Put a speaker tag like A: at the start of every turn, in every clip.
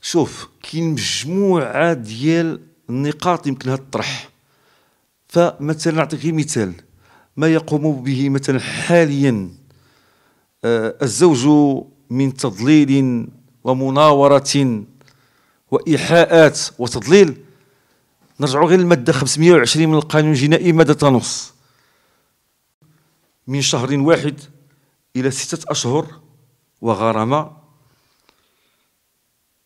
A: شوف كاين مجموعه ديال النقاط يمكن لها الطرح فمثلا نعطيك غير مثال ما يقوم به مثلا حاليا آه، الزوج من تضليل ومناورة وإيحاءات وتضليل نرجعوا غير للمادة 520 من القانون الجنائي مادة نص من شهر واحد إلى ستة أشهر وغرامة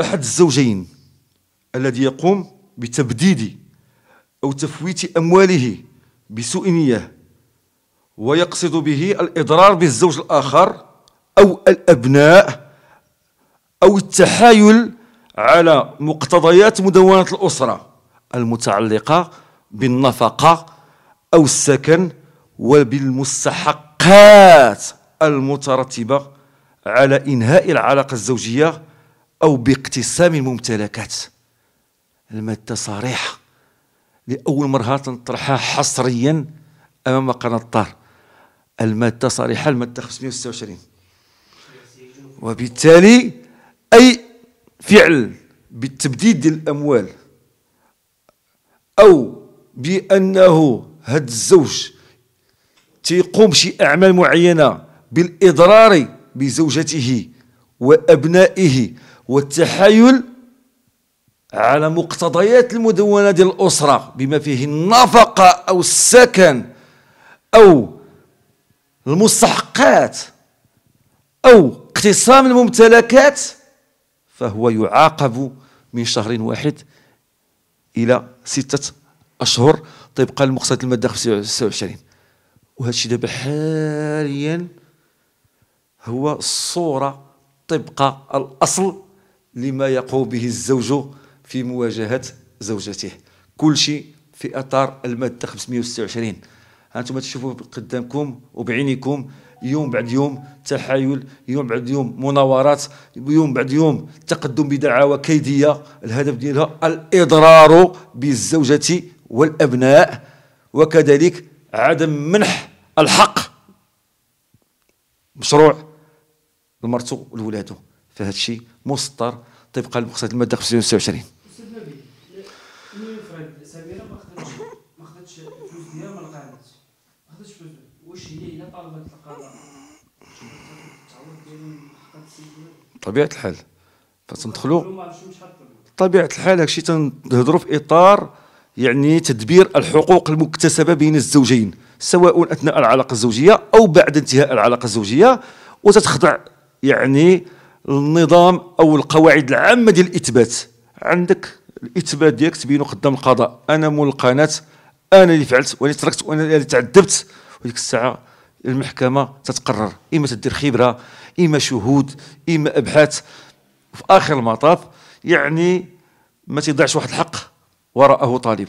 A: أحد الزوجين الذي يقوم بتبديد أو تفويت أمواله بسوء نية ويقصد به الإضرار بالزوج الآخر أو الأبناء أو التحايل على مقتضيات مدونة الأسرة المتعلقة بالنفقة أو السكن وبالمستحقات المترتبة على إنهاء العلاقة الزوجية أو باقتسام الممتلكات المادة صريحة لأول مرة تنطرحها حصريا أمام قناة الطار المادة صريحة المادة 526 وبالتالي أي فعل بالتبديد ديال الأموال أو بأنه هاد الزوج تيقوم شي اعمال معينه بالاضرار بزوجته وابنائه والتحايل على مقتضيات المدونه ديال الاسره بما فيه النفقه او السكن او المستحقات او اقتسام الممتلكات فهو يعاقب من شهر واحد الى سته اشهر طبقا لمقتضى الماده 25 وهذا الشيء دابا حاليا هو الصوره طبق الاصل لما يقوم به الزوج في مواجهه زوجته كل شيء في اطار الماده 526 انتم تشوفوا قدامكم وبعينكم يوم بعد يوم تحايل يوم بعد يوم مناورات يوم بعد يوم تقدم بدعاوى كيديه الهدف ديالها الاضرار بالزوجه والابناء وكذلك عدم منح الحق مشروع لمرته ولولاده فهذا الشيء مسطر طبقا لمقصد الماده 526 طبيعة الحال فتندخلوا طبيعة الحال هادشي تنهضروا في إطار يعني تدبير الحقوق المكتسبة بين الزوجين سواء اثناء العلاقه الزوجيه او بعد انتهاء العلاقه الزوجيه وتتخضع يعني النظام او القواعد العامه ديال الاثبات عندك الاثبات ديالك تبينو قدام القضاء انا مول القناه انا اللي فعلت وانا تركت وانا اللي تعذبت وديك الساعه المحكمه تتقرر اما تدير خبره اما شهود اما ابحاث في اخر المطاف يعني ما تضيعش واحد الحق وراءه طالب